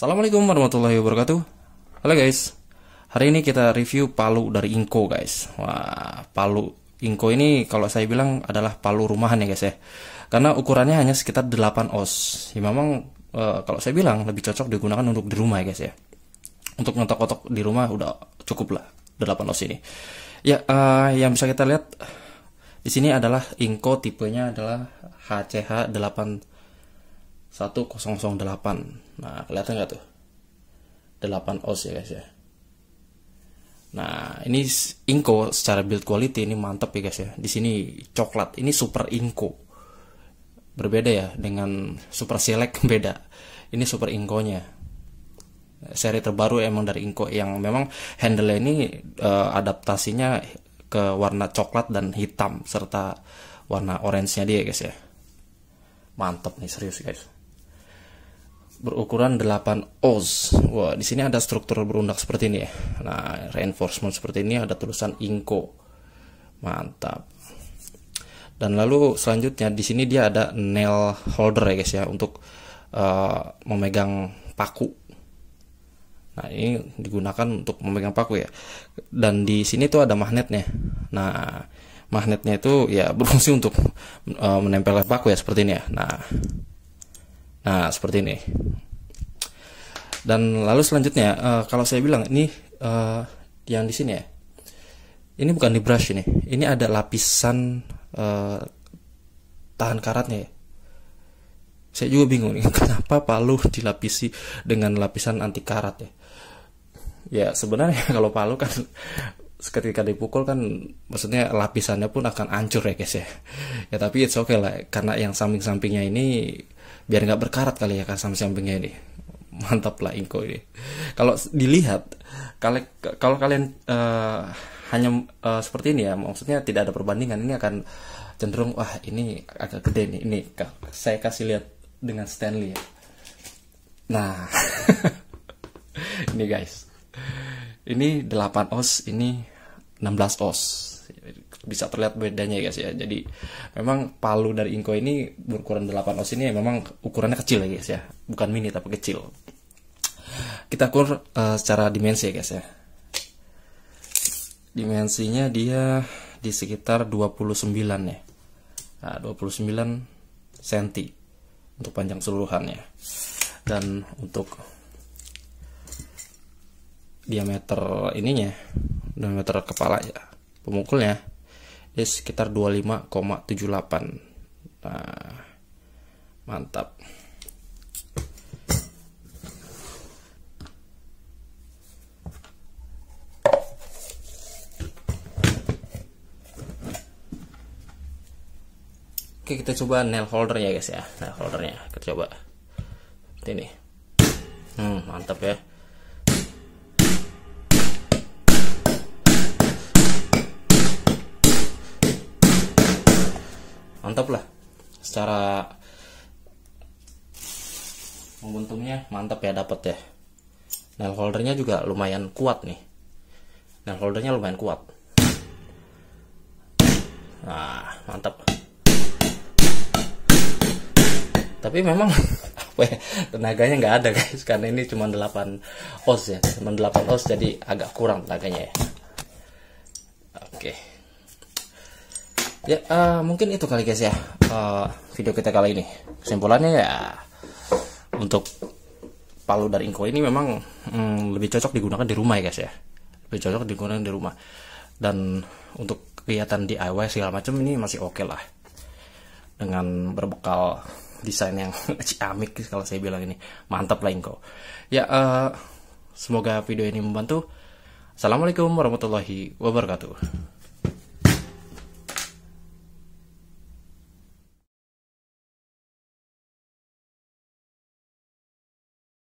Assalamualaikum warahmatullahi wabarakatuh Halo guys Hari ini kita review palu dari Inko guys Wah palu Inko ini kalau saya bilang adalah palu rumahan ya guys ya Karena ukurannya hanya sekitar 8 os Ya memang e, kalau saya bilang lebih cocok digunakan untuk di rumah ya guys ya Untuk ngetok-ngetok di rumah udah cukup lah 8 os ini Ya e, yang bisa kita lihat di sini adalah Inko tipenya adalah HCH 8 1008 nah kelihatan gak tuh 8 oz ya guys ya nah ini Inko secara build quality ini mantep ya guys ya di sini coklat ini super Inko berbeda ya dengan super select beda ini super Inkonya seri terbaru emang dari Inko yang memang handle ini uh, adaptasinya ke warna coklat dan hitam serta warna orange nya dia guys ya mantep nih serius guys berukuran 8 oz. Wah, di sini ada struktur berundak seperti ini ya. Nah, reinforcement seperti ini ada tulisan Inco. Mantap. Dan lalu selanjutnya di sini dia ada nail holder ya guys ya untuk uh, memegang paku. Nah, ini digunakan untuk memegang paku ya. Dan di sini tuh ada magnetnya. Nah, magnetnya itu ya berfungsi untuk uh, menempel paku ya seperti ini ya. Nah, Nah, seperti ini. Dan lalu selanjutnya, uh, kalau saya bilang ini uh, yang di sini ya, ini bukan di brush ini, ini ada lapisan uh, tahan karatnya. Ya. Saya juga bingung nih, kenapa palu dilapisi dengan lapisan anti karat ya. Ya sebenarnya kalau palu kan seketika dipukul kan maksudnya lapisannya pun akan hancur ya guys ya ya tapi it's okay lah karena yang samping-sampingnya ini biar nggak berkarat kali ya kan samping-sampingnya ini mantap lah Inko ini kalau dilihat kalau kalau kalian uh, hanya uh, seperti ini ya maksudnya tidak ada perbandingan ini akan cenderung wah ini agak gede nih ini saya kasih lihat dengan Stanley ya nah ini guys ini 8 os ini 16 os bisa terlihat bedanya ya guys ya jadi memang palu dari Inko ini ukuran 8 os ini memang ukurannya kecil ya guys ya bukan mini tapi kecil kita ukur uh, eh, secara dimensi ya guys ya dimensinya dia di sekitar 29 ya nah, 29 cm untuk panjang seluruhannya dan untuk diameter ininya diameter kepala ya pemukulnya ini sekitar 25,78 nah mantap Oke kita coba nail holder ya guys ya nail holdernya kita coba ini hmm mantap ya mantap lah secara momentumnya mantap ya dapat ya nail holdernya juga lumayan kuat nih nail holdernya lumayan kuat nah mantap tapi memang apa ya, tenaganya nggak ada guys karena ini cuma 8 os ya cuma 8 os jadi agak kurang tenaganya ya oke okay ya uh, mungkin itu kali guys ya uh, video kita kali ini kesimpulannya ya untuk palu dari inko ini memang mm, lebih cocok digunakan di rumah ya guys ya lebih cocok digunakan di rumah dan untuk kegiatan DIY segala macam ini masih oke okay lah dengan berbekal desain yang ciamik kalau saya bilang ini mantap lah inko ya uh, semoga video ini membantu assalamualaikum warahmatullahi wabarakatuh